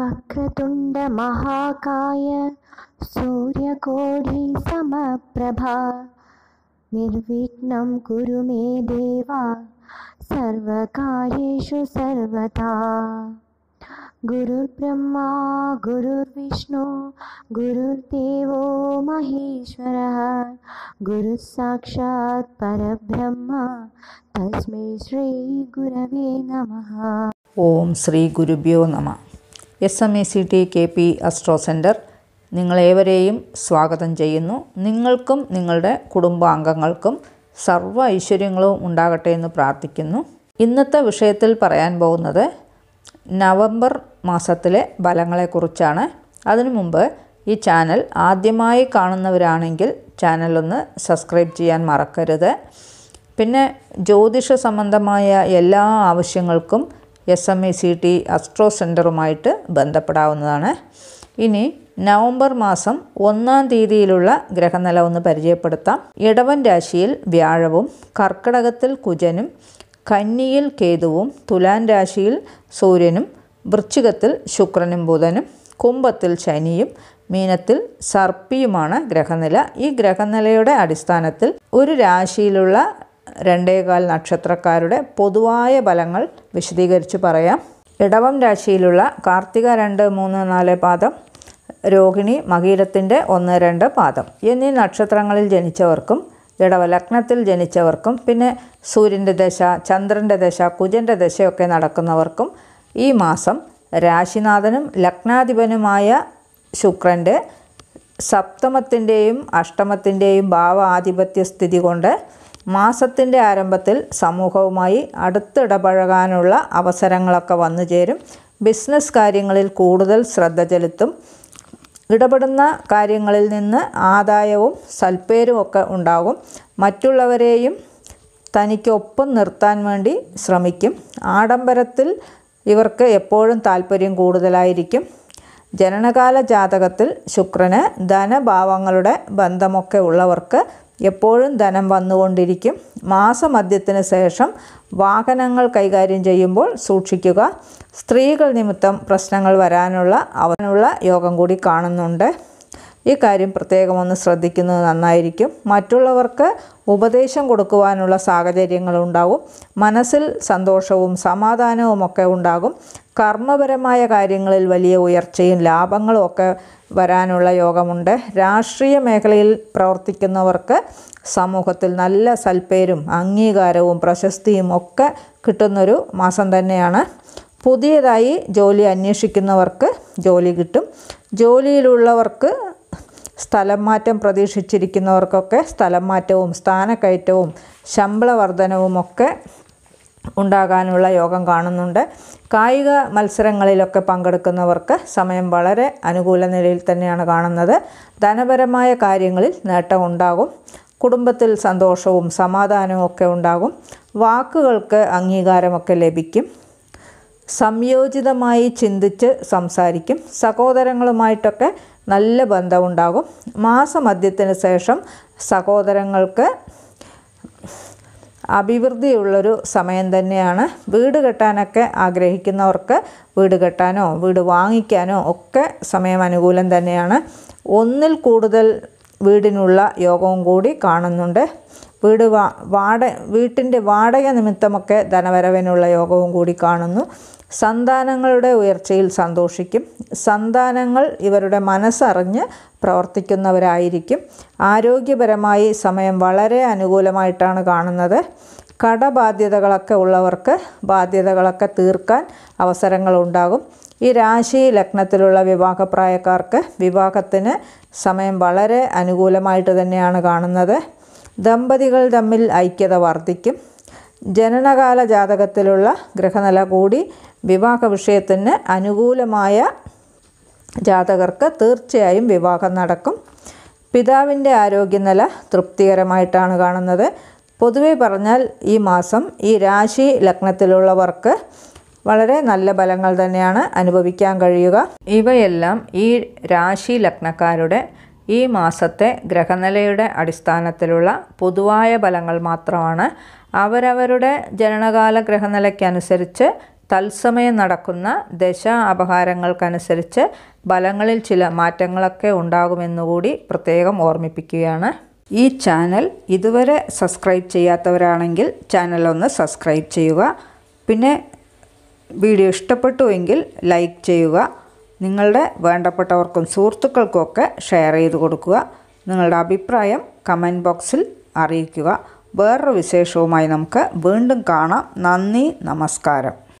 वक्रतुंड महाकाय वक्रतुण्डमहाकाय सूर्यकोढिसमप्रभा निर्विघ्न कुरु मे देवा सर्वकार्येषु सर्वथा गुरुर्ब्रह्मा गुरुर्विष्णु गुरुर्देवो महेश्वरः गुरुः साक्षात् परब्रह्म तस्मै गुरवे नमः श्री गुरुभ्यो नमः S M A C T K P astro centre നിങ്ങളേവരെയും സ്വാഗതം ചെയ്യുന്നു നിങ്ങൾക്കും നിങ്ങളുടെ കുടുംബാംഗങ്ങൾക്കും സർവ്വ ഐശ്വര്യങ്ങളും ഉണ്ടാകട്ടെ എന്ന് പ്രാർത്ഥിക്കുന്നു ഇന്നത്തെ വിഷയത്തിൽ പറയാൻ പോകുന്നത് നവംബർ മാസത്തിലെ ഫലങ്ങളെക്കുറിച്ചാണ് അതിനു മുമ്പ് ഈ ചാനൽ ആദ്യമായി കാണുന്നവരാണെങ്കിൽ ചാനലൊന്ന് സബ്സ്ക്രൈബ് ചെയ്യാൻ മറക്കരുത് പിന്നെ ജ്യോതിഷ സംബന്ധമായ എല്ലാ ആവശ്യങ്ങൾക്കും S M E C T astro സെൻറ്ററുമായിട്ട് ബന്ധപ്പെടാവുന്നതാണ് ഇനി നവംബർ മാസം ഒന്നാം തീയതിയിലുള്ള ഗ്രഹനില ഒന്ന് പരിചയപ്പെടുത്താം ഇടവൻ രാശിയിൽ വ്യാഴവും കർക്കടകത്തിൽ കുജനും കന്നിയിൽ കേതുവും തുലാൻ രാശിയിൽ സൂര്യനും വൃശ്ചികത്തിൽ ശുക്രനും ബുധനും കുംഭത്തിൽ ശനിയും മീനത്തിൽ സർപ്പിയുമാണ് ഗ്രഹനില ഈ ഗ്രഹനിലയുടെ അടിസ്ഥാനത്തിൽ ഒരു രാശിയിലുള്ള രണ്ടേകാൽ നക്ഷത്രക്കാരുടെ പൊതുവായ ഫലങ്ങൾ വിശദീകരിച്ച് പറയാം ഇടവം രാശിയിലുള്ള കാർത്തിക രണ്ട് മൂന്ന് നാല് പാദം രോഹിണി മകീരത്തിൻ്റെ ഒന്ന് രണ്ട് പാദം എന്നീ നക്ഷത്രങ്ങളിൽ ജനിച്ചവർക്കും ഇടവലഗ്നത്തിൽ ജനിച്ചവർക്കും പിന്നെ സൂര്യൻ്റെ ദശ ചന്ദ്രൻ്റെ ദശ കുജൻ്റെ ദശയൊക്കെ നടക്കുന്നവർക്കും ഈ മാസം രാശിനാഥനും ലഗ്നാധിപനുമായ ശുക്രൻ്റെ സപ്തമത്തിൻ്റെയും അഷ്ടമത്തിൻ്റെയും ഭാവ ആധിപത്യ സ്ഥിതി കൊണ്ട് മാസത്തിൻ്റെ ആരംഭത്തിൽ സമൂഹവുമായി അടുത്തിടപഴകാനുള്ള അവസരങ്ങളൊക്കെ വന്നു ചേരും ബിസിനസ് കാര്യങ്ങളിൽ കൂടുതൽ ശ്രദ്ധ ചെലുത്തും ഇടപെടുന്ന കാര്യങ്ങളിൽ നിന്ന് ആദായവും സൽപ്പേരും ഒക്കെ ഉണ്ടാകും മറ്റുള്ളവരെയും തനിക്കൊപ്പം നിർത്താൻ വേണ്ടി ശ്രമിക്കും ആഡംബരത്തിൽ ഇവർക്ക് എപ്പോഴും താല്പര്യം കൂടുതലായിരിക്കും ജനനകാല ജാതകത്തിൽ ശുക്രന് ധനഭാവങ്ങളുടെ ബന്ധമൊക്കെ ഉള്ളവർക്ക് എപ്പോഴും ധനം വന്നുകൊണ്ടിരിക്കും മാസമധ്യത്തിന് ശേഷം വാഹനങ്ങൾ കൈകാര്യം ചെയ്യുമ്പോൾ സൂക്ഷിക്കുക സ്ത്രീകൾ നിമിത്തം പ്രശ്നങ്ങൾ വരാനുള്ള അവനുള്ള യോഗം കൂടി കാണുന്നുണ്ട് ഈ കാര്യം പ്രത്യേകം ഒന്ന് ശ്രദ്ധിക്കുന്നത് നന്നായിരിക്കും മറ്റുള്ളവർക്ക് ഉപദേശം കൊടുക്കുവാനുള്ള സാഹചര്യങ്ങളുണ്ടാകും മനസ്സിൽ സന്തോഷവും സമാധാനവും ഒക്കെ ഉണ്ടാകും കർമ്മപരമായ കാര്യങ്ങളിൽ വലിയ ഉയർച്ചയും ലാഭങ്ങളും ഒക്കെ വരാനുള്ള യോഗമുണ്ട് രാഷ്ട്രീയ മേഖലയിൽ പ്രവർത്തിക്കുന്നവർക്ക് സമൂഹത്തിൽ നല്ല സൽപ്പേരും അംഗീകാരവും പ്രശസ്തിയും ഒക്കെ കിട്ടുന്നൊരു മാസം തന്നെയാണ് പുതിയതായി ജോലി അന്വേഷിക്കുന്നവർക്ക് ജോലി കിട്ടും ജോലിയിലുള്ളവർക്ക് സ്ഥലം മാറ്റം പ്രതീക്ഷിച്ചിരിക്കുന്നവർക്കൊക്കെ സ്ഥലം മാറ്റവും സ്ഥാനക്കയറ്റവും ശമ്പള വർധനവും ഒക്കെ ഉണ്ടാകാനുള്ള യോഗം കാണുന്നുണ്ട് കായിക മത്സരങ്ങളിലൊക്കെ പങ്കെടുക്കുന്നവർക്ക് സമയം വളരെ അനുകൂല നിലയിൽ തന്നെയാണ് കാണുന്നത് ധനപരമായ കാര്യങ്ങളിൽ നേട്ടമുണ്ടാകും കുടുംബത്തിൽ സന്തോഷവും സമാധാനവും ഒക്കെ ഉണ്ടാകും വാക്കുകൾക്ക് അംഗീകാരമൊക്കെ ലഭിക്കും സംയോജിതമായി ചിന്തിച്ച് സംസാരിക്കും സഹോദരങ്ങളുമായിട്ടൊക്കെ നല്ല ബന്ധമുണ്ടാകും മാസമധ്യത്തിന് ശേഷം സഹോദരങ്ങൾക്ക് അഭിവൃദ്ധിയുള്ളൊരു സമയം തന്നെയാണ് വീട് കെട്ടാനൊക്കെ ആഗ്രഹിക്കുന്നവർക്ക് വീട് കെട്ടാനോ വീട് വാങ്ങിക്കാനോ ഒക്കെ സമയം അനുകൂലം തന്നെയാണ് ഒന്നിൽ കൂടുതൽ വീടിനുള്ള യോഗവും കൂടി കാണുന്നുണ്ട് വീട് വാട വീട്ടിൻ്റെ വാടക നിമിത്തമൊക്കെ ധനവരവിനുള്ള യോഗവും കൂടി കാണുന്നു സന്താനങ്ങളുടെ ഉയർച്ചയിൽ സന്തോഷിക്കും സന്താനങ്ങൾ ഇവരുടെ മനസ്സറിഞ്ഞ് പ്രവർത്തിക്കുന്നവരായിരിക്കും ആരോഗ്യപരമായി സമയം വളരെ അനുകൂലമായിട്ടാണ് കാണുന്നത് കടബാധ്യതകളൊക്കെ ഉള്ളവർക്ക് ബാധ്യതകളൊക്കെ തീർക്കാൻ അവസരങ്ങളുണ്ടാകും ഈ രാശി ലഗ്നത്തിലുള്ള വിവാഹപ്രായക്കാർക്ക് വിവാഹത്തിന് സമയം വളരെ അനുകൂലമായിട്ട് തന്നെയാണ് കാണുന്നത് ദമ്പതികൾ തമ്മിൽ ഐക്യത വർദ്ധിക്കും ജനനകാല ജാതകത്തിലുള്ള ഗ്രഹനില കൂടി വിവാഹ വിഷയത്തിന് അനുകൂലമായ ജാതകർക്ക് തീർച്ചയായും വിവാഹം നടക്കും പിതാവിൻ്റെ ആരോഗ്യനില തൃപ്തികരമായിട്ടാണ് കാണുന്നത് പൊതുവെ പറഞ്ഞാൽ ഈ മാസം ഈ രാശി ലഗ്നത്തിലുള്ളവർക്ക് വളരെ നല്ല ഫലങ്ങൾ തന്നെയാണ് അനുഭവിക്കാൻ കഴിയുക ഇവയെല്ലാം ഈ രാശി ലഗ്നക്കാരുടെ ഈ മാസത്തെ ഗ്രഹനിലയുടെ അടിസ്ഥാനത്തിലുള്ള പൊതുവായ ഫലങ്ങൾ മാത്രമാണ് അവരവരുടെ ജനനകാല ഗ്രഹനിലയ്ക്കനുസരിച്ച് തത്സമയം നടക്കുന്ന ദശ അപഹാരങ്ങൾക്കനുസരിച്ച് ഫലങ്ങളിൽ ചില മാറ്റങ്ങളൊക്കെ ഉണ്ടാകുമെന്നുകൂടി പ്രത്യേകം ഓർമ്മിപ്പിക്കുകയാണ് ഈ ചാനൽ ഇതുവരെ സബ്സ്ക്രൈബ് ചെയ്യാത്തവരാണെങ്കിൽ ചാനൽ ഒന്ന് സബ്സ്ക്രൈബ് ചെയ്യുക പിന്നെ വീഡിയോ ഇഷ്ടപ്പെട്ടുവെങ്കിൽ ലൈക്ക് ചെയ്യുക നിങ്ങളുടെ വേണ്ടപ്പെട്ടവർക്കും സുഹൃത്തുക്കൾക്കുമൊക്കെ ഷെയർ ചെയ്ത് കൊടുക്കുക നിങ്ങളുടെ അഭിപ്രായം കമൻറ്റ് ബോക്സിൽ അറിയിക്കുക വേറൊരു വിശേഷവുമായി നമുക്ക് വീണ്ടും കാണാം നന്ദി നമസ്കാരം